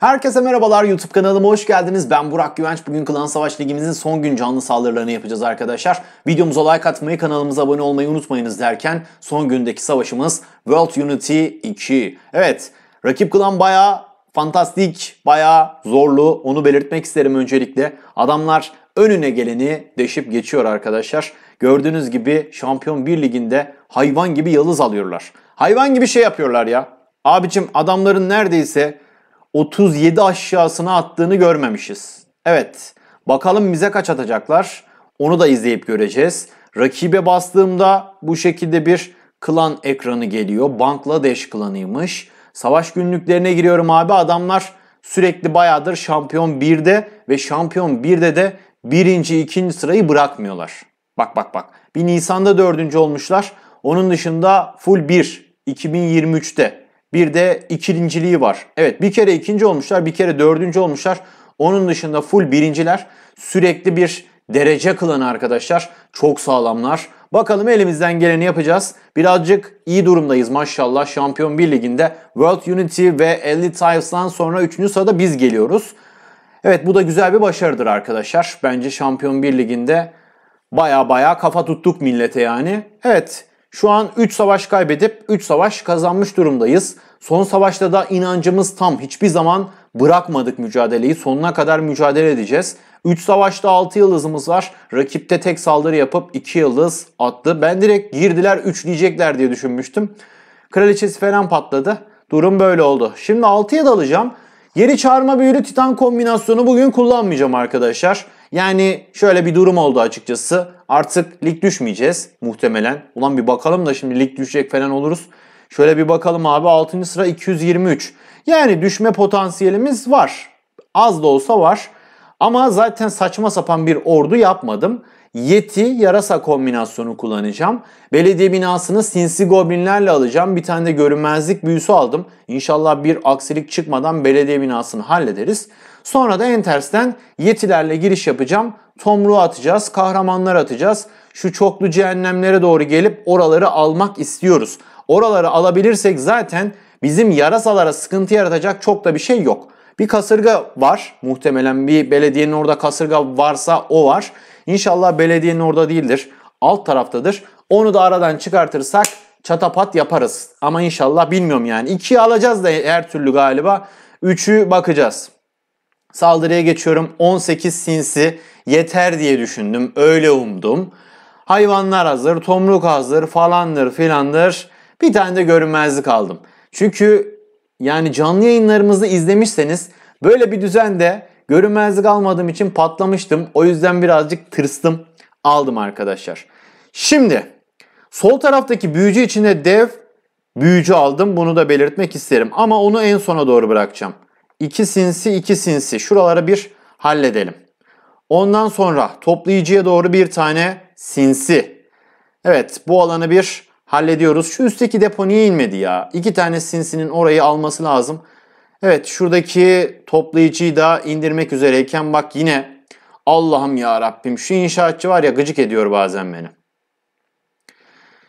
Herkese merhabalar YouTube kanalıma hoş geldiniz. Ben Burak Güvenç. Bugün Klan Savaş Ligimizin son gün canlı saldırılarını yapacağız arkadaşlar. Videomuza like atmayı, kanalımıza abone olmayı unutmayınız derken son gündeki savaşımız World Unity 2. Evet, rakip klan bayağı fantastik, bayağı zorlu. Onu belirtmek isterim öncelikle. Adamlar önüne geleni deşip geçiyor arkadaşlar. Gördüğünüz gibi Şampiyon 1 Ligi'nde hayvan gibi yalız alıyorlar. Hayvan gibi şey yapıyorlar ya. Abicim adamların neredeyse 37 aşağısına attığını görmemişiz. Evet, bakalım bize kaç atacaklar? Onu da izleyip göreceğiz. Rakibe bastığımda bu şekilde bir klan ekranı geliyor. Bangladeş klanıymış. Savaş günlüklerine giriyorum abi. Adamlar sürekli bayağıdır şampiyon 1'de ve şampiyon 1'de de birinci, ikinci sırayı bırakmıyorlar. Bak bak bak. Bir Nisan'da dördüncü olmuşlar. Onun dışında full 1 2023'te bir de ikinciliği var. Evet bir kere ikinci olmuşlar, bir kere dördüncü olmuşlar. Onun dışında full birinciler. Sürekli bir derece kılan arkadaşlar. Çok sağlamlar. Bakalım elimizden geleni yapacağız. Birazcık iyi durumdayız maşallah. Şampiyon bir Ligi'nde World Unity ve Elite Times'dan sonra 3. sırada biz geliyoruz. Evet bu da güzel bir başarıdır arkadaşlar. Bence Şampiyon bir Ligi'nde baya baya kafa tuttuk millete yani. Evet şu an 3 savaş kaybedip 3 savaş kazanmış durumdayız. Son savaşta da inancımız tam. Hiçbir zaman bırakmadık mücadeleyi. Sonuna kadar mücadele edeceğiz. 3 savaşta 6 yıldızımız var. Rakipte tek saldırı yapıp 2 yıldız attı. Ben direkt girdiler 3 diyecekler diye düşünmüştüm. Kraliçesi falan patladı. Durum böyle oldu. Şimdi 6'ya dalacağım. Geri çağırma büyülü titan kombinasyonu bugün kullanmayacağım arkadaşlar. Yani şöyle bir durum oldu açıkçası. Artık lig düşmeyeceğiz muhtemelen. Ulan bir bakalım da şimdi lig düşecek falan oluruz. Şöyle bir bakalım abi 6. sıra 223. Yani düşme potansiyelimiz var. Az da olsa var. Ama zaten saçma sapan bir ordu yapmadım. Yeti yarasa kombinasyonu kullanacağım. Belediye binasını sinsi goblinlerle alacağım. Bir tane de görünmezlik büyüsü aldım. İnşallah bir aksilik çıkmadan belediye binasını hallederiz. Sonra da en tersten yetilerle giriş yapacağım. Tomruğu atacağız, kahramanlar atacağız. Şu çoklu cehennemlere doğru gelip oraları almak istiyoruz. Oraları alabilirsek zaten bizim yarasalara sıkıntı yaratacak çok da bir şey yok. Bir kasırga var. Muhtemelen bir belediyenin orada kasırga varsa o var. İnşallah belediyenin orada değildir. Alt taraftadır. Onu da aradan çıkartırsak çatapat yaparız. Ama inşallah bilmiyorum yani. 2'yi alacağız da her türlü galiba. Üçü bakacağız. Saldırıya geçiyorum. 18 sinsi yeter diye düşündüm. Öyle umdum. Hayvanlar hazır, tomruk hazır falandır filandır. Bir tane de görünmezlik aldım. Çünkü yani canlı yayınlarımızı izlemişseniz böyle bir düzende Görünmezlik almadığım için patlamıştım. O yüzden birazcık tırstım. Aldım arkadaşlar. Şimdi sol taraftaki büyücü içinde dev büyücü aldım. Bunu da belirtmek isterim. Ama onu en sona doğru bırakacağım. İki sinsi iki sinsi. şuraları bir halledelim. Ondan sonra toplayıcıya doğru bir tane sinsi. Evet bu alanı bir hallediyoruz. Şu üstteki depo niye inmedi ya? İki tane sinsinin orayı alması lazım. Evet şuradaki toplayıcıyı da indirmek üzereyken bak yine Allah'ım ya Rabbim şu inşaatçı var ya gıcık ediyor bazen beni.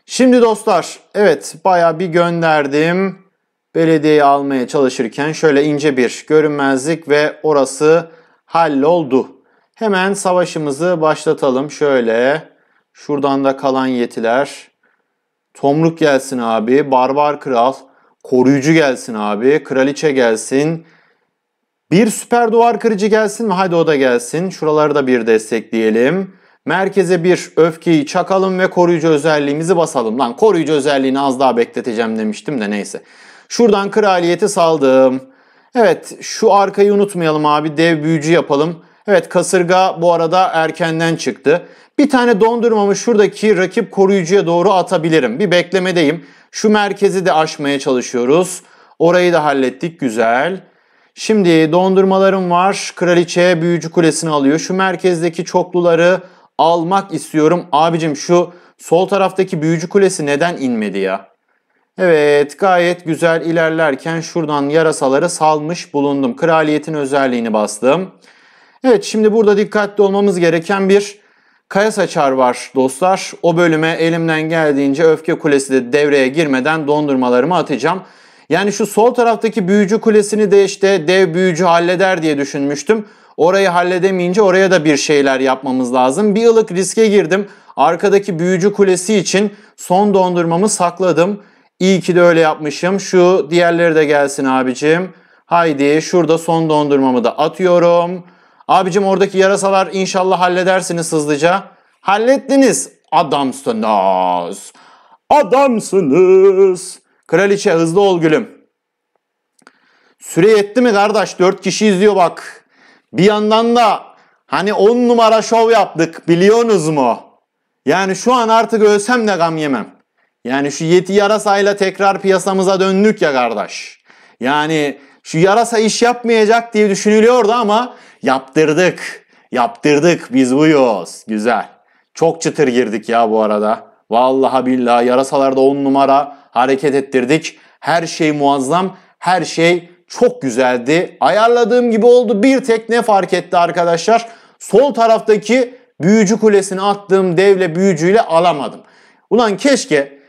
Şimdi dostlar evet baya bir gönderdim. Belediyeyi almaya çalışırken şöyle ince bir görünmezlik ve orası halloldu. Hemen savaşımızı başlatalım. Şöyle şuradan da kalan yetiler. Tomruk gelsin abi. Barbar kral koruyucu gelsin abi, kraliçe gelsin. Bir süper duvar kırıcı gelsin ve Hadi o da gelsin. Şuraları da bir destekleyelim. Merkeze bir öfkeyi çakalım ve koruyucu özelliğimizi basalım. Lan koruyucu özelliğini az daha bekleteceğim demiştim de neyse. Şuradan kraliyeti saldım. Evet şu arkayı unutmayalım abi dev büyücü yapalım. Evet kasırga bu arada erkenden çıktı. Bir tane dondurmamı şuradaki rakip koruyucuya doğru atabilirim. Bir beklemedeyim. Şu merkezi de aşmaya çalışıyoruz. Orayı da hallettik güzel. Şimdi dondurmalarım var. Kraliçe büyücü kulesini alıyor. Şu merkezdeki çokluları almak istiyorum. Abicim şu sol taraftaki büyücü kulesi neden inmedi ya? Evet gayet güzel ilerlerken şuradan yarasaları salmış bulundum. Kraliyetin özelliğini bastım. Evet şimdi burada dikkatli olmamız gereken bir kaya saçar var dostlar. O bölüme elimden geldiğince öfke kulesi de devreye girmeden dondurmalarımı atacağım. Yani şu sol taraftaki büyücü kulesini de işte dev büyücü halleder diye düşünmüştüm. Orayı halledemeyince oraya da bir şeyler yapmamız lazım. Bir ılık riske girdim. Arkadaki büyücü kulesi için son dondurmamı sakladım. İyi ki de öyle yapmışım. Şu diğerleri de gelsin abicim. Haydi şurada son dondurmamı da atıyorum. Abicim oradaki yarasalar inşallah halledersiniz hızlıca. Hallettiniz. Adamsınız. Adamsınız. Kraliçe hızlı ol gülüm. Süre yetti mi kardeş? Dört kişi izliyor bak. Bir yandan da hani on numara şov yaptık biliyorsunuz mu? Yani şu an artık ölsem de gam yemem. Yani şu yeti yarasayla tekrar piyasamıza döndük ya kardeş. Yani şu yarasa iş yapmayacak diye düşünülüyordu ama yaptırdık. Yaptırdık biz buyuz. Güzel. Çok çıtır girdik ya bu arada. Vallahi billahi yarasalarda on numara hareket ettirdik. Her şey muazzam. Her şey çok güzeldi. Ayarladığım gibi oldu. Bir tek ne fark etti arkadaşlar? Sol taraftaki büyücü kulesini attığım devle büyücüyle alamadım. Ulan keşke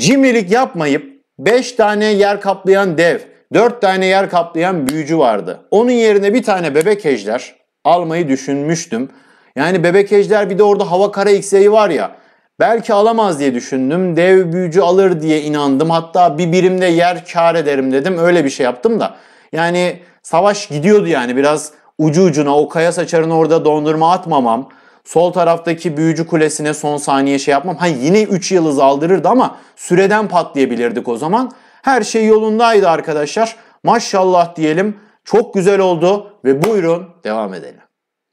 cimrilik yapmayıp 5 tane yer kaplayan dev 4 tane yer kaplayan büyücü vardı. Onun yerine bir tane bebek ejder almayı düşünmüştüm. Yani bebek ejder bir de orada hava kara x'i var ya. Belki alamaz diye düşündüm. Dev büyücü alır diye inandım. Hatta bir birimde yer kar ederim dedim. Öyle bir şey yaptım da. Yani savaş gidiyordu yani biraz ucu ucuna o kaya saçarını orada dondurma atmamam. Sol taraftaki büyücü kulesine son saniye şey yapmam. Ha yine 3 yıldız aldırırdı ama süreden patlayabilirdik o zaman. Her şey yolundaydı arkadaşlar. Maşallah diyelim. Çok güzel oldu ve buyurun devam edelim.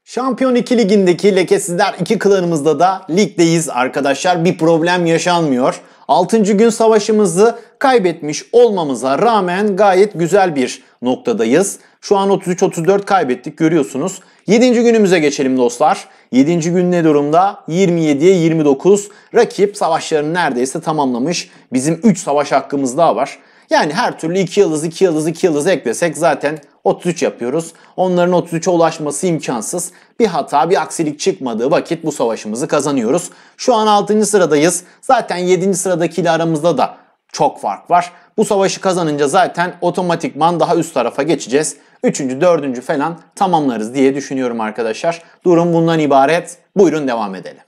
Şampiyon 2 ligindeki lekesizler 2 klanımızda da ligdeyiz arkadaşlar. Bir problem yaşanmıyor. 6. gün savaşımızı kaybetmiş olmamıza rağmen gayet güzel bir noktadayız. Şu an 33-34 kaybettik görüyorsunuz. 7. günümüze geçelim dostlar. 7. gün ne durumda? 27'ye 29. Rakip savaşlarını neredeyse tamamlamış. Bizim 3 savaş hakkımız daha var. Yani her türlü 2 yıldız 2 yıldız 2 yıldız eklesek zaten 33 yapıyoruz. Onların 33'e ulaşması imkansız. Bir hata, bir aksilik çıkmadığı vakit bu savaşımızı kazanıyoruz. Şu an 6. sıradayız. Zaten 7. sıradakiyle aramızda da çok fark var. Bu savaşı kazanınca zaten otomatikman daha üst tarafa geçeceğiz. Üçüncü, dördüncü falan tamamlarız diye düşünüyorum arkadaşlar. Durum bundan ibaret. Buyurun devam edelim.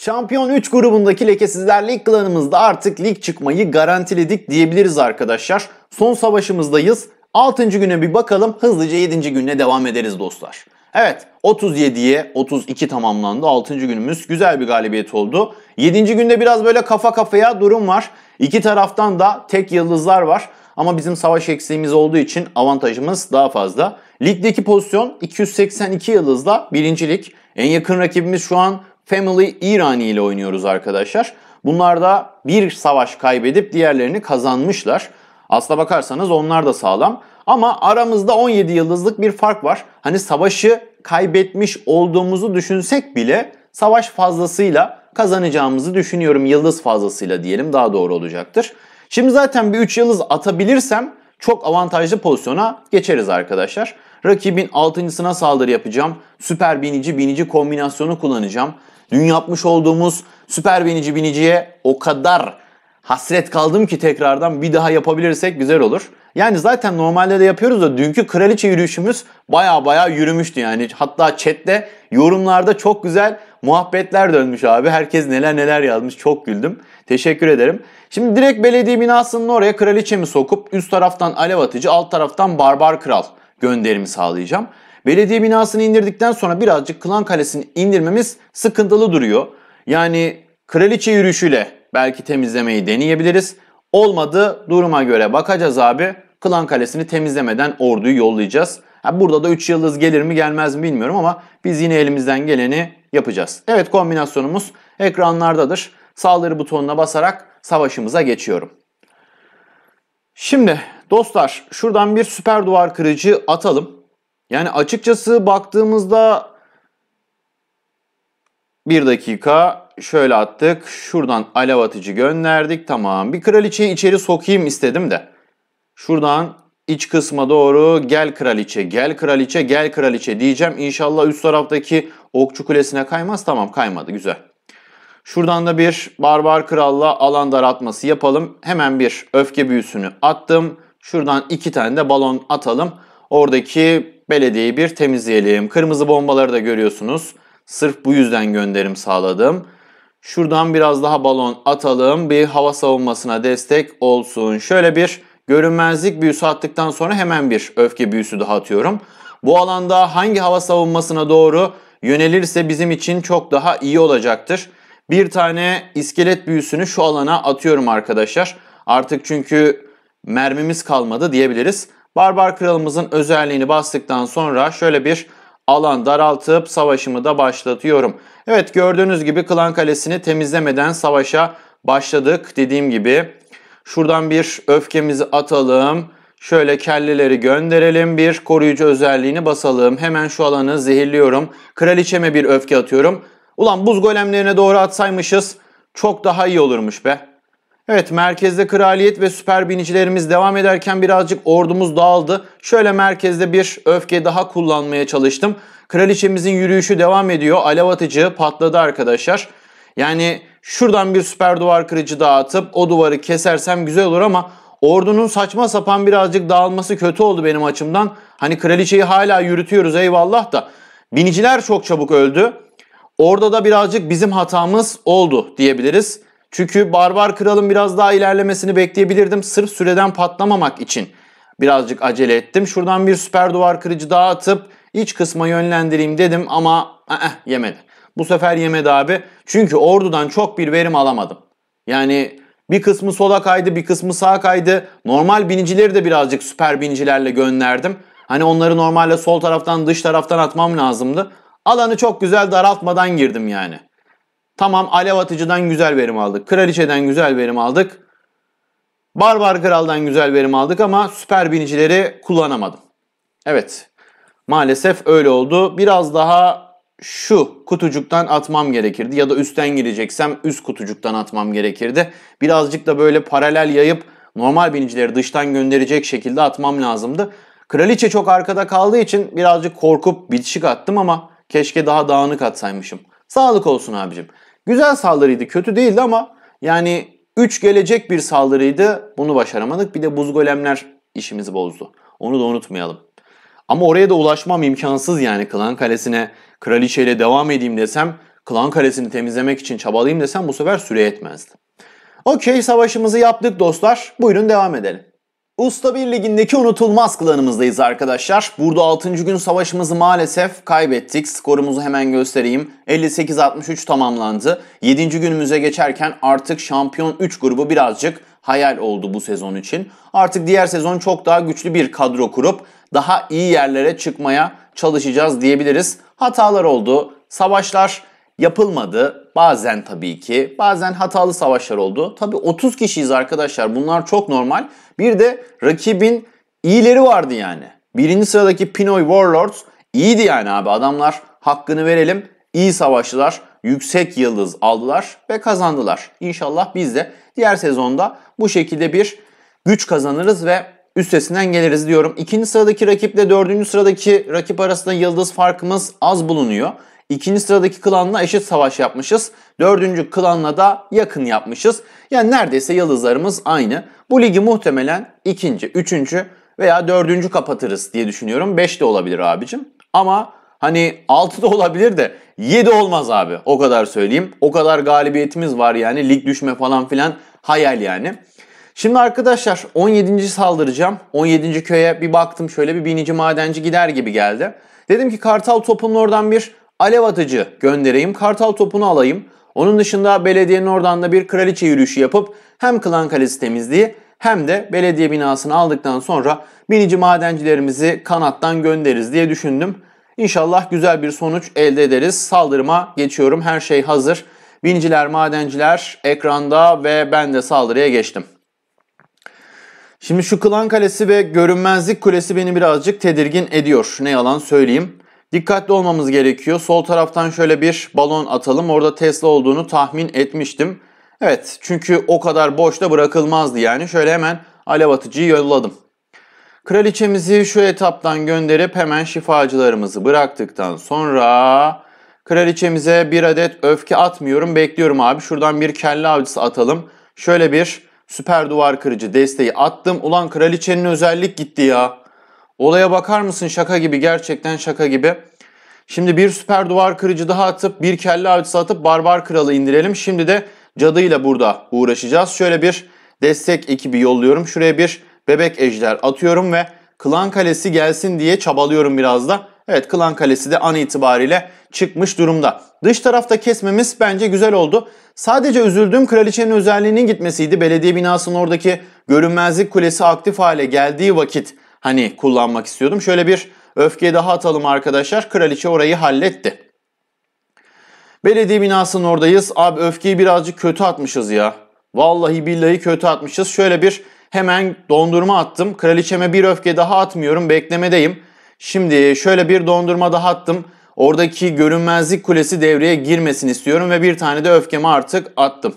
Şampiyon 3 grubundaki lekesizler lig klanımızda artık lig çıkmayı garantiledik diyebiliriz arkadaşlar. Son savaşımızdayız. 6. güne bir bakalım hızlıca 7. güne devam ederiz dostlar. Evet 37'ye 32 tamamlandı. 6. günümüz güzel bir galibiyet oldu. 7. günde biraz böyle kafa kafaya durum var. İki taraftan da tek yıldızlar var. Ama bizim savaş eksiğimiz olduğu için avantajımız daha fazla. Ligdeki pozisyon 282 yıldızla birincilik. En yakın rakibimiz şu an Family İrani ile oynuyoruz arkadaşlar. Bunlar da bir savaş kaybedip diğerlerini kazanmışlar. Asla bakarsanız onlar da sağlam. Ama aramızda 17 yıldızlık bir fark var. Hani savaşı kaybetmiş olduğumuzu düşünsek bile savaş fazlasıyla kazanacağımızı düşünüyorum. Yıldız fazlasıyla diyelim daha doğru olacaktır. Şimdi zaten bir 3 yıldız atabilirsem çok avantajlı pozisyona geçeriz arkadaşlar. Rakibin 6.sına saldırı yapacağım. Süper binici binici kombinasyonu kullanacağım. Dün yapmış olduğumuz süper binici biniciye o kadar hasret kaldım ki tekrardan bir daha yapabilirsek güzel olur. Yani zaten normalde de yapıyoruz da dünkü kraliçe yürüyüşümüz baya baya yürümüştü yani. Hatta chatte yorumlarda çok güzel muhabbetler dönmüş abi. Herkes neler neler yazmış çok güldüm. Teşekkür ederim. Şimdi direkt belediye binasının oraya kraliçemi sokup üst taraftan alev atıcı alt taraftan barbar kral gönderimi sağlayacağım. Belediye binasını indirdikten sonra birazcık Kılan Kalesi'ni indirmemiz sıkıntılı duruyor. Yani kraliçe yürüyüşüyle belki temizlemeyi deneyebiliriz. Olmadı duruma göre bakacağız abi. Kılan Kalesi'ni temizlemeden orduyu yollayacağız. burada da 3 yıldız gelir mi gelmez mi bilmiyorum ama biz yine elimizden geleni yapacağız. Evet kombinasyonumuz ekranlardadır. Saldırı butonuna basarak savaşımıza geçiyorum. Şimdi dostlar şuradan bir süper duvar kırıcı atalım. Yani açıkçası baktığımızda bir dakika şöyle attık. Şuradan alev atıcı gönderdik. Tamam. Bir kraliçeyi içeri sokayım istedim de. Şuradan iç kısma doğru gel kraliçe, gel kraliçe, gel kraliçe diyeceğim. İnşallah üst taraftaki okçu kulesine kaymaz. Tamam kaymadı güzel. Şuradan da bir barbar kralla alan daraltması yapalım. Hemen bir öfke büyüsünü attım. Şuradan iki tane de balon atalım. Oradaki Belediyeyi bir temizleyelim. Kırmızı bombaları da görüyorsunuz. Sırf bu yüzden gönderim sağladım. Şuradan biraz daha balon atalım. Bir hava savunmasına destek olsun. Şöyle bir görünmezlik büyüsü attıktan sonra hemen bir öfke büyüsü daha atıyorum. Bu alanda hangi hava savunmasına doğru yönelirse bizim için çok daha iyi olacaktır. Bir tane iskelet büyüsünü şu alana atıyorum arkadaşlar. Artık çünkü mermimiz kalmadı diyebiliriz. Barbar kralımızın özelliğini bastıktan sonra şöyle bir alan daraltıp savaşımı da başlatıyorum. Evet gördüğünüz gibi Klan Kalesi'ni temizlemeden savaşa başladık dediğim gibi. Şuradan bir öfkemizi atalım. Şöyle kellileri gönderelim. Bir koruyucu özelliğini basalım. Hemen şu alanı zehirliyorum. Kraliçeme bir öfke atıyorum. Ulan buz golemlerine doğru atsaymışız çok daha iyi olurmuş be. Evet merkezde kraliyet ve süper binicilerimiz devam ederken birazcık ordumuz dağıldı. Şöyle merkezde bir öfke daha kullanmaya çalıştım. Kraliçemizin yürüyüşü devam ediyor. Alev atıcı patladı arkadaşlar. Yani şuradan bir süper duvar kırıcı dağıtıp o duvarı kesersem güzel olur ama ordunun saçma sapan birazcık dağılması kötü oldu benim açımdan. Hani kraliçeyi hala yürütüyoruz eyvallah da biniciler çok çabuk öldü. Orada da birazcık bizim hatamız oldu diyebiliriz. Çünkü Barbar Kral'ın biraz daha ilerlemesini bekleyebilirdim. Sırf süreden patlamamak için birazcık acele ettim. Şuradan bir süper duvar kırıcı daha atıp iç kısma yönlendireyim dedim ama ee, yemedi. Bu sefer yemedi abi. Çünkü ordudan çok bir verim alamadım. Yani bir kısmı sola kaydı, bir kısmı sağa kaydı. Normal binicileri de birazcık süper binicilerle gönderdim. Hani onları normalde sol taraftan dış taraftan atmam lazımdı. Alanı çok güzel daraltmadan girdim yani. Tamam alev atıcıdan güzel verim aldık. Kraliçeden güzel verim aldık. Barbar kraldan güzel verim aldık ama süper binicileri kullanamadım. Evet maalesef öyle oldu. Biraz daha şu kutucuktan atmam gerekirdi ya da üstten gireceksem üst kutucuktan atmam gerekirdi. Birazcık da böyle paralel yayıp normal binicileri dıştan gönderecek şekilde atmam lazımdı. Kraliçe çok arkada kaldığı için birazcık korkup bitişik attım ama keşke daha dağınık atsaymışım. Sağlık olsun abicim. Güzel saldırıydı, kötü değildi ama yani 3 gelecek bir saldırıydı. Bunu başaramadık. Bir de buz golemler işimizi bozdu. Onu da unutmayalım. Ama oraya da ulaşmam imkansız yani. Klan Kalesi'ne kraliçeyle devam edeyim desem, Klan Kalesi'ni temizlemek için çabalayayım desem bu sefer süre yetmezdi. Okey savaşımızı yaptık dostlar. Buyurun devam edelim. Usta 1 Ligi'ndeki unutulmaz klanımızdayız arkadaşlar. Burada 6. gün savaşımızı maalesef kaybettik. Skorumuzu hemen göstereyim. 58-63 tamamlandı. 7. günümüze geçerken artık şampiyon 3 grubu birazcık hayal oldu bu sezon için. Artık diğer sezon çok daha güçlü bir kadro kurup daha iyi yerlere çıkmaya çalışacağız diyebiliriz. Hatalar oldu, savaşlar yapılmadı. Bazen tabii ki, bazen hatalı savaşlar oldu. Tabii 30 kişiyiz arkadaşlar. Bunlar çok normal. Bir de rakibin iyileri vardı yani. Birinci sıradaki Pinoy Warlords iyiydi yani abi. Adamlar hakkını verelim. İyi savaşçılar, yüksek yıldız aldılar ve kazandılar. İnşallah biz de diğer sezonda bu şekilde bir güç kazanırız ve üstesinden geliriz diyorum. İkinci sıradaki rakiple dördüncü sıradaki rakip arasında yıldız farkımız az bulunuyor. İkinci sıradaki klanla eşit savaş yapmışız. Dördüncü klanla da yakın yapmışız. Yani neredeyse yıldızlarımız aynı. Bu ligi muhtemelen ikinci, üçüncü veya dördüncü kapatırız diye düşünüyorum. Beş de olabilir abicim. Ama hani altı da olabilir de yedi olmaz abi. O kadar söyleyeyim. O kadar galibiyetimiz var yani. Lig düşme falan filan hayal yani. Şimdi arkadaşlar 17. saldıracağım. 17. köye bir baktım şöyle bir binici madenci gider gibi geldi. Dedim ki Kartal Topun'un oradan bir alev atıcı göndereyim, kartal topunu alayım. Onun dışında belediyenin oradan da bir kraliçe yürüyüşü yapıp hem Klan Kalesi temizliği hem de belediye binasını aldıktan sonra binici madencilerimizi kanattan göndeririz diye düşündüm. İnşallah güzel bir sonuç elde ederiz. Saldırıma geçiyorum. Her şey hazır. Biniciler, madenciler ekranda ve ben de saldırıya geçtim. Şimdi şu Klan Kalesi ve Görünmezlik Kulesi beni birazcık tedirgin ediyor. Ne yalan söyleyeyim. Dikkatli olmamız gerekiyor. Sol taraftan şöyle bir balon atalım. Orada Tesla olduğunu tahmin etmiştim. Evet çünkü o kadar boşta bırakılmazdı yani. Şöyle hemen alev atıcıyı yolladım. Kraliçemizi şu etaptan gönderip hemen şifacılarımızı bıraktıktan sonra kraliçemize bir adet öfke atmıyorum. Bekliyorum abi. Şuradan bir kelle avcısı atalım. Şöyle bir süper duvar kırıcı desteği attım. Ulan kraliçenin özellik gitti ya. Olaya bakar mısın şaka gibi gerçekten şaka gibi. Şimdi bir süper duvar kırıcı daha atıp bir kelle avcısı atıp barbar kralı indirelim. Şimdi de cadıyla burada uğraşacağız. Şöyle bir destek ekibi yolluyorum. Şuraya bir bebek ejder atıyorum ve klan kalesi gelsin diye çabalıyorum biraz da. Evet klan kalesi de an itibariyle çıkmış durumda. Dış tarafta kesmemiz bence güzel oldu. Sadece üzüldüğüm kraliçenin özelliğinin gitmesiydi. Belediye binasının oradaki görünmezlik kulesi aktif hale geldiği vakit hani kullanmak istiyordum. Şöyle bir öfkeye daha atalım arkadaşlar. Kraliçe orayı halletti. Belediye binasının oradayız. Abi öfkeyi birazcık kötü atmışız ya. Vallahi billahi kötü atmışız. Şöyle bir hemen dondurma attım. Kraliçeme bir öfke daha atmıyorum. Beklemedeyim. Şimdi şöyle bir dondurma daha attım. Oradaki görünmezlik kulesi devreye girmesini istiyorum ve bir tane de öfkemi artık attım.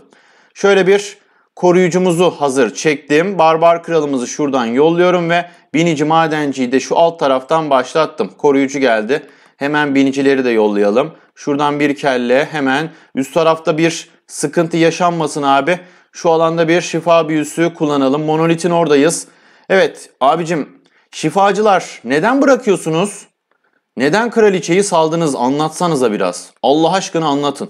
Şöyle bir koruyucumuzu hazır çektim. Barbar kralımızı şuradan yolluyorum ve binici madenciyi de şu alt taraftan başlattım. Koruyucu geldi. Hemen binicileri de yollayalım. Şuradan bir kelle hemen üst tarafta bir sıkıntı yaşanmasın abi. Şu alanda bir şifa büyüsü kullanalım. Monolitin oradayız. Evet abicim şifacılar neden bırakıyorsunuz? Neden kraliçeyi saldınız anlatsanıza biraz. Allah aşkına anlatın.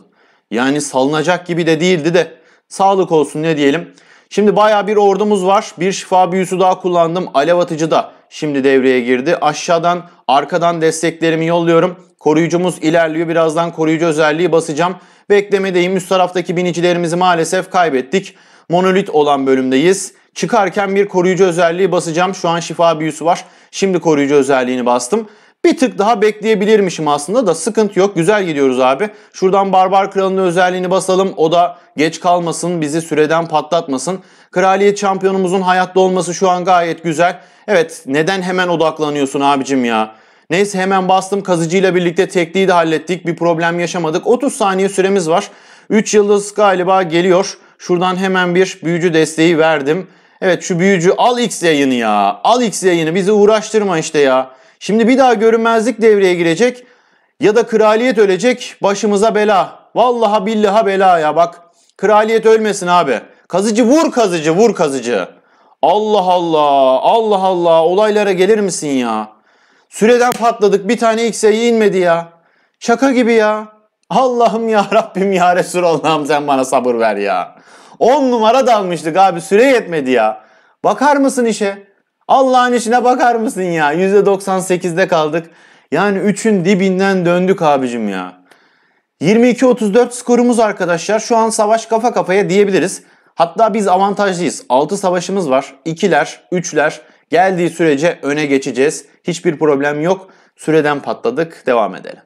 Yani salınacak gibi de değildi de Sağlık olsun ne diyelim. Şimdi baya bir ordumuz var. Bir şifa büyüsü daha kullandım. Alev atıcı da şimdi devreye girdi. Aşağıdan arkadan desteklerimi yolluyorum. Koruyucumuz ilerliyor. Birazdan koruyucu özelliği basacağım. Beklemedeyim. Üst taraftaki binicilerimizi maalesef kaybettik. Monolit olan bölümdeyiz. Çıkarken bir koruyucu özelliği basacağım. Şu an şifa büyüsü var. Şimdi koruyucu özelliğini bastım. Bir tık daha bekleyebilirmişim aslında da sıkıntı yok. Güzel gidiyoruz abi. Şuradan Barbar Kralı'nın özelliğini basalım. O da geç kalmasın, bizi süreden patlatmasın. Kraliyet şampiyonumuzun hayatta olması şu an gayet güzel. Evet, neden hemen odaklanıyorsun abicim ya? Neyse hemen bastım. Kazıcıyla birlikte tekliği de hallettik. Bir problem yaşamadık. 30 saniye süremiz var. 3 yıldız galiba geliyor. Şuradan hemen bir büyücü desteği verdim. Evet şu büyücü al X yayını ya. Al X yayını bizi uğraştırma işte ya. Şimdi bir daha görünmezlik devreye girecek ya da kraliyet ölecek başımıza bela. Vallaha billaha bela ya bak. Kraliyet ölmesin abi. Kazıcı vur kazıcı vur kazıcı. Allah Allah Allah Allah olaylara gelir misin ya? Süreden patladık bir tane X'e inmedi ya. Şaka gibi ya. Allah'ım ya Rabbim ya Resulallah'ım sen bana sabır ver ya. 10 numara dalmıştık abi süre yetmedi ya. Bakar mısın işe? Allah'ın işine bakar mısın ya? %98'de kaldık. Yani 3'ün dibinden döndük abicim ya. 22-34 skorumuz arkadaşlar. Şu an savaş kafa kafaya diyebiliriz. Hatta biz avantajlıyız. 6 savaşımız var. 2'ler, 3'ler geldiği sürece öne geçeceğiz. Hiçbir problem yok. Süreden patladık. Devam edelim.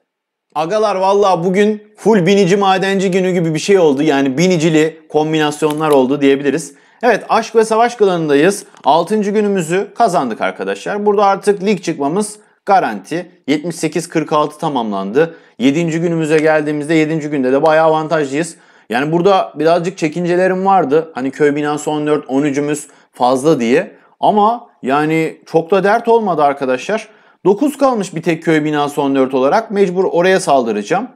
Agalar valla bugün full binici madenci günü gibi bir şey oldu. Yani binicili kombinasyonlar oldu diyebiliriz. Evet aşk ve savaş klanındayız. 6. günümüzü kazandık arkadaşlar. Burada artık lig çıkmamız garanti. 78-46 tamamlandı. 7. günümüze geldiğimizde 7. günde de bayağı avantajlıyız. Yani burada birazcık çekincelerim vardı. Hani köy binası 14, 13'ümüz fazla diye. Ama yani çok da dert olmadı arkadaşlar. 9 kalmış bir tek köy binası 14 olarak. Mecbur oraya saldıracağım.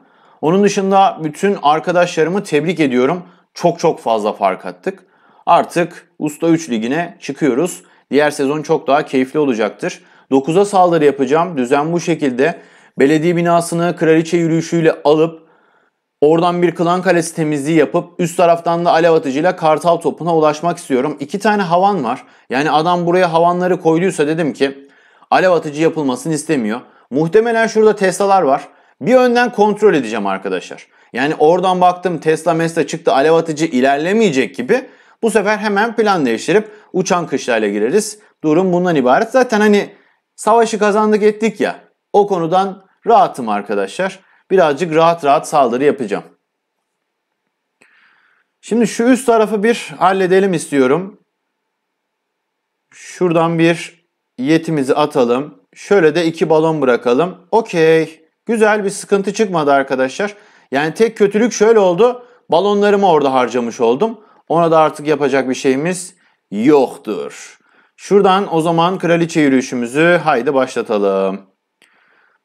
Onun dışında bütün arkadaşlarımı tebrik ediyorum. Çok çok fazla fark attık artık Usta 3 ligine çıkıyoruz. Diğer sezon çok daha keyifli olacaktır. 9'a saldırı yapacağım. Düzen bu şekilde. Belediye binasını kraliçe yürüyüşüyle alıp oradan bir klan kalesi temizliği yapıp üst taraftan da alev atıcıyla kartal topuna ulaşmak istiyorum. İki tane havan var. Yani adam buraya havanları koyduysa dedim ki alev atıcı yapılmasını istemiyor. Muhtemelen şurada Tesla'lar var. Bir önden kontrol edeceğim arkadaşlar. Yani oradan baktım Tesla mesle çıktı alev atıcı ilerlemeyecek gibi bu sefer hemen plan değiştirip uçan kışlayla gireriz. Durum bundan ibaret. Zaten hani savaşı kazandık ettik ya. O konudan rahatım arkadaşlar. Birazcık rahat rahat saldırı yapacağım. Şimdi şu üst tarafı bir halledelim istiyorum. Şuradan bir yetimizi atalım. Şöyle de iki balon bırakalım. Okey. Güzel bir sıkıntı çıkmadı arkadaşlar. Yani tek kötülük şöyle oldu. Balonlarımı orada harcamış oldum. Ona da artık yapacak bir şeyimiz yoktur. Şuradan o zaman kraliçe yürüyüşümüzü haydi başlatalım.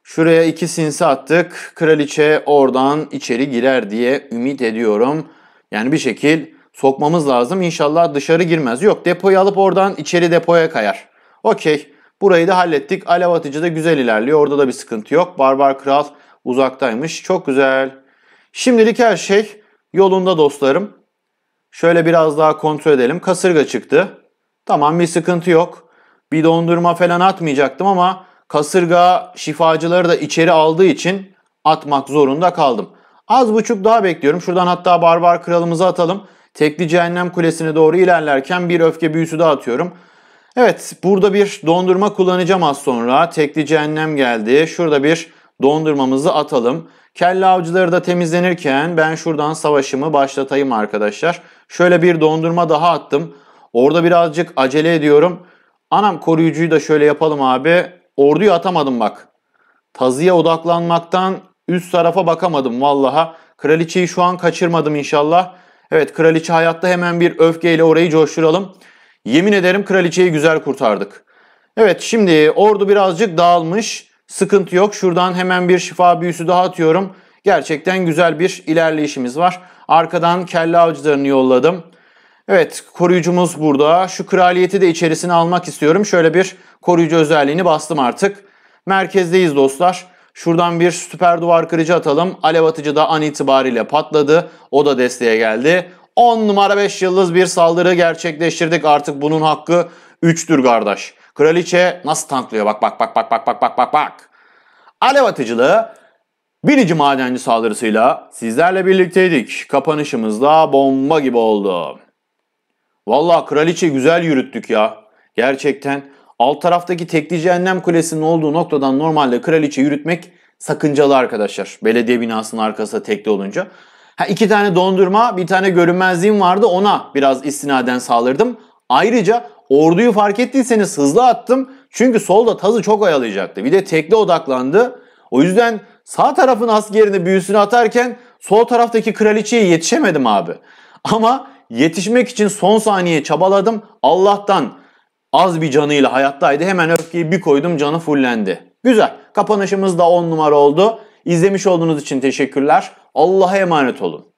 Şuraya iki sinsi attık. Kraliçe oradan içeri girer diye ümit ediyorum. Yani bir şekil sokmamız lazım. İnşallah dışarı girmez. Yok depoyu alıp oradan içeri depoya kayar. Okey. Burayı da hallettik. Alev atıcı da güzel ilerliyor. Orada da bir sıkıntı yok. Barbar Kral uzaktaymış. Çok güzel. Şimdilik her şey yolunda dostlarım. Şöyle biraz daha kontrol edelim. Kasırga çıktı. Tamam bir sıkıntı yok. Bir dondurma falan atmayacaktım ama kasırga şifacıları da içeri aldığı için atmak zorunda kaldım. Az buçuk daha bekliyorum. Şuradan hatta barbar kralımızı atalım. Tekli cehennem kulesine doğru ilerlerken bir öfke büyüsü de atıyorum. Evet burada bir dondurma kullanacağım az sonra. Tekli cehennem geldi. Şurada bir dondurmamızı atalım. Kelle avcıları da temizlenirken ben şuradan savaşımı başlatayım arkadaşlar. Şöyle bir dondurma daha attım. Orada birazcık acele ediyorum. Anam koruyucuyu da şöyle yapalım abi. Orduyu atamadım bak. Tazıya odaklanmaktan üst tarafa bakamadım vallaha. Kraliçeyi şu an kaçırmadım inşallah. Evet kraliçe hayatta hemen bir öfkeyle orayı coşturalım. Yemin ederim kraliçeyi güzel kurtardık. Evet şimdi ordu birazcık dağılmış. Sıkıntı yok. Şuradan hemen bir şifa büyüsü daha atıyorum. Gerçekten güzel bir ilerleyişimiz var. Arkadan kelle avcılarını yolladım. Evet koruyucumuz burada. Şu kraliyeti de içerisine almak istiyorum. Şöyle bir koruyucu özelliğini bastım artık. Merkezdeyiz dostlar. Şuradan bir süper duvar kırıcı atalım. Alev atıcı da an itibariyle patladı. O da desteğe geldi. 10 numara 5 yıldız bir saldırı gerçekleştirdik. Artık bunun hakkı 3'tür kardeş. Kraliçe nasıl tanklıyor bak bak bak bak bak bak bak bak bak. Alev atıcılığı Bilici madenci saldırısıyla sizlerle birlikteydik. Kapanışımızda bomba gibi oldu. Vallahi kraliçe güzel yürüttük ya. Gerçekten alt taraftaki tekli cehennem kulesinin olduğu noktadan normalde kraliçe yürütmek sakıncalı arkadaşlar. Belediye binasının arkası tekli olunca. Ha, iki tane dondurma, bir tane görünmezliğim vardı ona biraz istinaden saldırdım. Ayrıca orduyu fark ettiyseniz hızlı attım. Çünkü solda tazı çok ayalayacaktı. Bir de tekli odaklandı. O yüzden Sağ tarafın askerini büyüsünü atarken sol taraftaki kraliçeye yetişemedim abi. Ama yetişmek için son saniye çabaladım. Allah'tan az bir canıyla hayattaydı. Hemen öfkeyi bir koydum canı fullendi. Güzel. Kapanışımız da 10 numara oldu. İzlemiş olduğunuz için teşekkürler. Allah'a emanet olun.